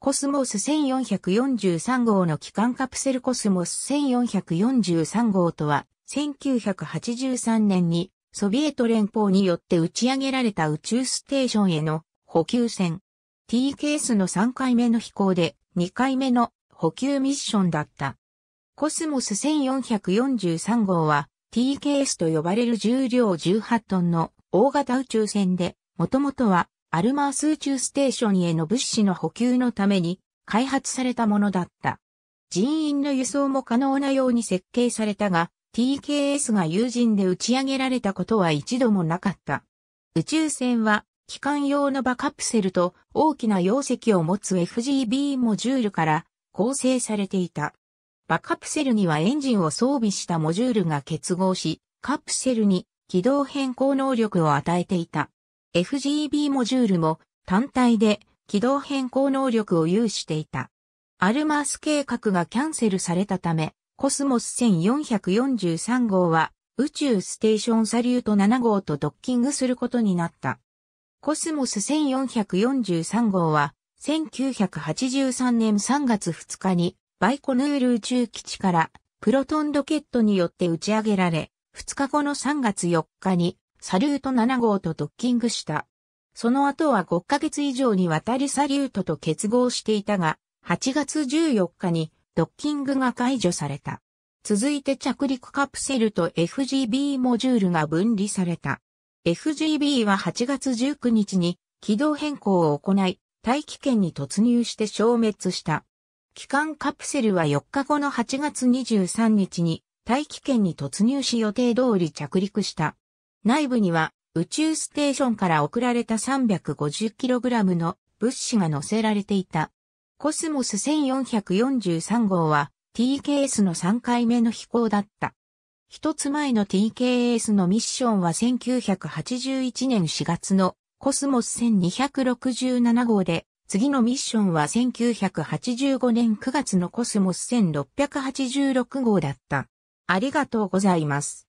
コスモス1443号の機関カプセルコスモス1443号とは、1983年にソビエト連邦によって打ち上げられた宇宙ステーションへの補給船。T k s の3回目の飛行で2回目の補給ミッションだった。コスモス1443号は T k s と呼ばれる重量18トンの大型宇宙船で、もともとはアルマース宇宙ステーションへの物資の補給のために開発されたものだった。人員の輸送も可能なように設計されたが、TKS が有人で打ち上げられたことは一度もなかった。宇宙船は、機関用のバカプセルと大きな容積を持つ FGB モジュールから構成されていた。バカプセルにはエンジンを装備したモジュールが結合し、カプセルに軌道変更能力を与えていた。FGB モジュールも単体で軌道変更能力を有していた。アルマース計画がキャンセルされたため、コスモス1443号は宇宙ステーションサリュート7号とドッキングすることになった。コスモス1443号は1983年3月2日にバイコヌール宇宙基地からプロトンロケットによって打ち上げられ、2日後の3月4日にサリュート7号とドッキングした。その後は5ヶ月以上にわたりサリュートと結合していたが、8月14日にドッキングが解除された。続いて着陸カプセルと FGB モジュールが分離された。FGB は8月19日に軌道変更を行い、大気圏に突入して消滅した。機関カプセルは4日後の8月23日に大気圏に突入し予定通り着陸した。内部には宇宙ステーションから送られた 350kg の物資が載せられていた。コスモス1443号は TKS の3回目の飛行だった。一つ前の TKS のミッションは1981年4月のコスモス1267号で、次のミッションは1985年9月のコスモス1686号だった。ありがとうございます。